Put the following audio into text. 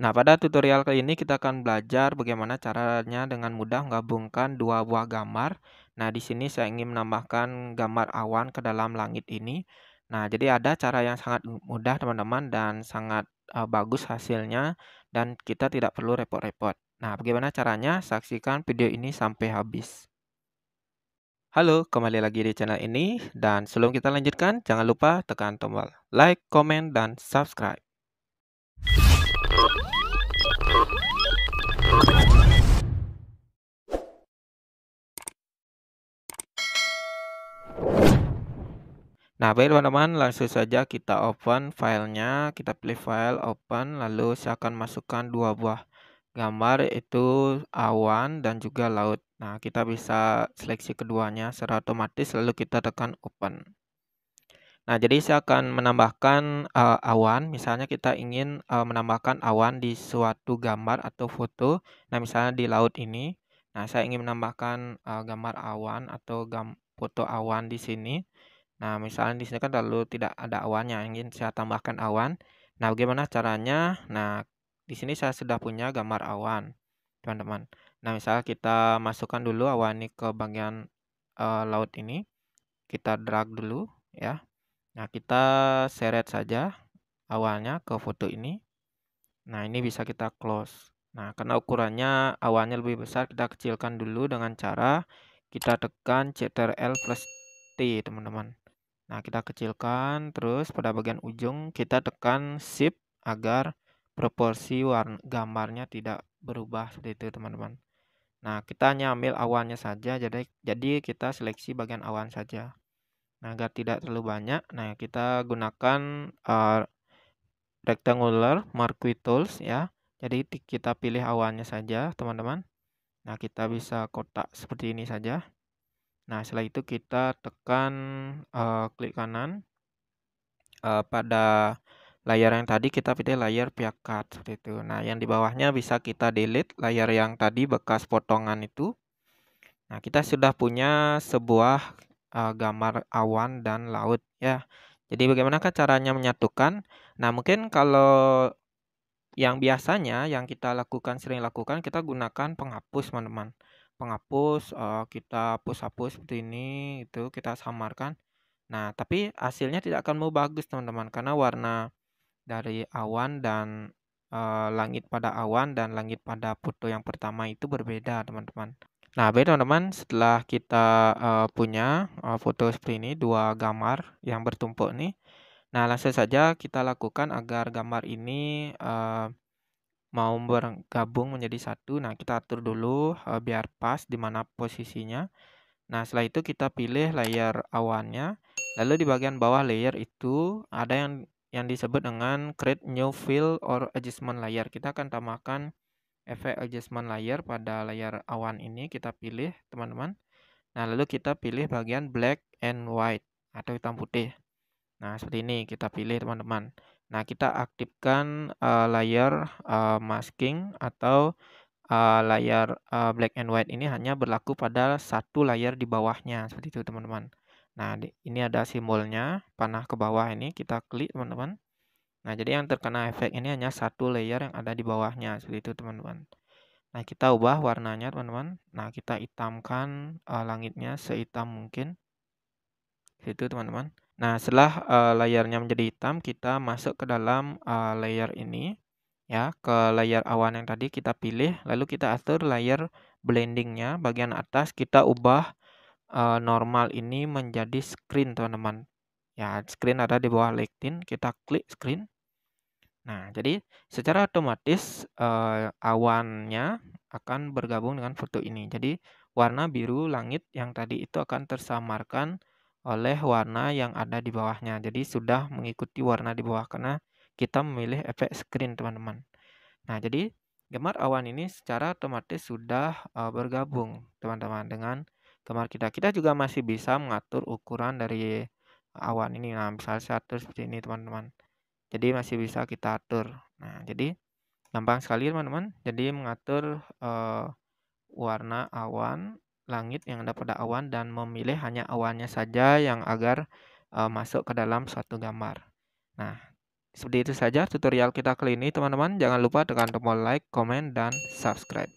Nah, pada tutorial kali ini kita akan belajar bagaimana caranya dengan mudah menggabungkan dua buah gambar. Nah, di sini saya ingin menambahkan gambar awan ke dalam langit ini. Nah, jadi ada cara yang sangat mudah teman-teman dan sangat uh, bagus hasilnya dan kita tidak perlu repot-repot. Nah, bagaimana caranya? Saksikan video ini sampai habis. Halo, kembali lagi di channel ini dan sebelum kita lanjutkan, jangan lupa tekan tombol like, comment, dan subscribe. Nah, baik teman-teman, langsung saja kita open filenya. Kita pilih file open, lalu saya akan masukkan dua buah gambar itu awan dan juga laut. Nah, kita bisa seleksi keduanya secara otomatis lalu kita tekan open. Nah, jadi saya akan menambahkan uh, awan. Misalnya kita ingin uh, menambahkan awan di suatu gambar atau foto. Nah, misalnya di laut ini. Nah, saya ingin menambahkan uh, gambar awan atau gam foto awan di sini. Nah, misalnya di sini kan lalu tidak ada awannya, ingin saya tambahkan awan. Nah, bagaimana caranya? Nah, di sini saya sudah punya gambar awan, teman-teman. Nah, misalnya kita masukkan dulu awan ini ke bagian uh, laut ini. Kita drag dulu, ya. Nah, kita seret saja awalnya ke foto ini. Nah, ini bisa kita close. Nah, karena ukurannya awannya lebih besar, kita kecilkan dulu dengan cara kita tekan Ctrl plus T, teman-teman. Nah, kita kecilkan terus pada bagian ujung kita tekan shift agar proporsi warna gambarnya tidak berubah seperti itu, teman-teman. Nah, kita hanya ambil awannya saja jadi jadi kita seleksi bagian awan saja. Nah, agar tidak terlalu banyak. Nah, kita gunakan uh, rectangular marquee tools ya. Jadi kita pilih awannya saja, teman-teman. Nah, kita bisa kotak seperti ini saja. Nah, setelah itu kita tekan uh, klik kanan uh, pada layar yang tadi kita pilih layar pihak seperti itu. Nah, yang di bawahnya bisa kita delete layar yang tadi bekas potongan itu. Nah, kita sudah punya sebuah uh, gambar awan dan laut ya. Jadi bagaimanakah caranya menyatukan? Nah, mungkin kalau yang biasanya yang kita lakukan sering lakukan kita gunakan penghapus, teman-teman penghapus uh, kita hapus-hapus seperti ini itu kita samarkan nah tapi hasilnya tidak akan mau bagus teman-teman karena warna dari awan dan uh, langit pada awan dan langit pada foto yang pertama itu berbeda teman-teman nah baik teman-teman setelah kita uh, punya uh, foto seperti ini dua gambar yang bertumpuk nih nah langsung saja kita lakukan agar gambar ini uh, mau bergabung menjadi satu, nah kita atur dulu uh, biar pas di mana posisinya. Nah setelah itu kita pilih layer awannya, lalu di bagian bawah layer itu ada yang yang disebut dengan create new fill or adjustment layer. Kita akan tambahkan efek adjustment layer pada layer awan ini kita pilih teman-teman. Nah lalu kita pilih bagian black and white atau hitam putih. Nah seperti ini kita pilih teman-teman. Nah, kita aktifkan uh, eh, layer uh, eh, masking atau uh, eh, layer uh, black and white ini hanya berlaku pada satu layer di bawahnya seperti itu teman-teman. Nah, di, ini ada simbolnya, panah ke bawah ini kita klik teman-teman. Nah, jadi yang terkena efek ini hanya satu layer yang ada di bawahnya seperti itu teman-teman. Nah, kita ubah warnanya teman-teman. Nah, kita hitamkan uh, langitnya sehitam mungkin. itu teman-teman. Nah, setelah uh, layarnya menjadi hitam, kita masuk ke dalam uh, layer ini ya, ke layer awan yang tadi kita pilih, lalu kita atur layer blendingnya bagian atas kita ubah uh, normal ini menjadi screen, teman-teman. Ya, screen ada di bawah lighting, kita klik screen. Nah, jadi secara otomatis uh, awannya akan bergabung dengan foto ini. Jadi, warna biru langit yang tadi itu akan tersamarkan oleh warna yang ada di bawahnya. Jadi sudah mengikuti warna di bawah karena kita memilih efek screen teman-teman. Nah, jadi gambar awan ini secara otomatis sudah uh, bergabung teman-teman dengan gambar kita. Kita juga masih bisa mengatur ukuran dari awan ini. Nah, misalnya saya atur seperti ini teman-teman. Jadi masih bisa kita atur. Nah, jadi gampang sekali teman-teman. Jadi mengatur uh, warna awan langit yang ada pada awan dan memilih hanya awannya saja yang agar e, masuk ke dalam suatu gambar. Nah, seperti itu saja tutorial kita kali ini teman-teman. Jangan lupa tekan tombol like, comment, dan subscribe.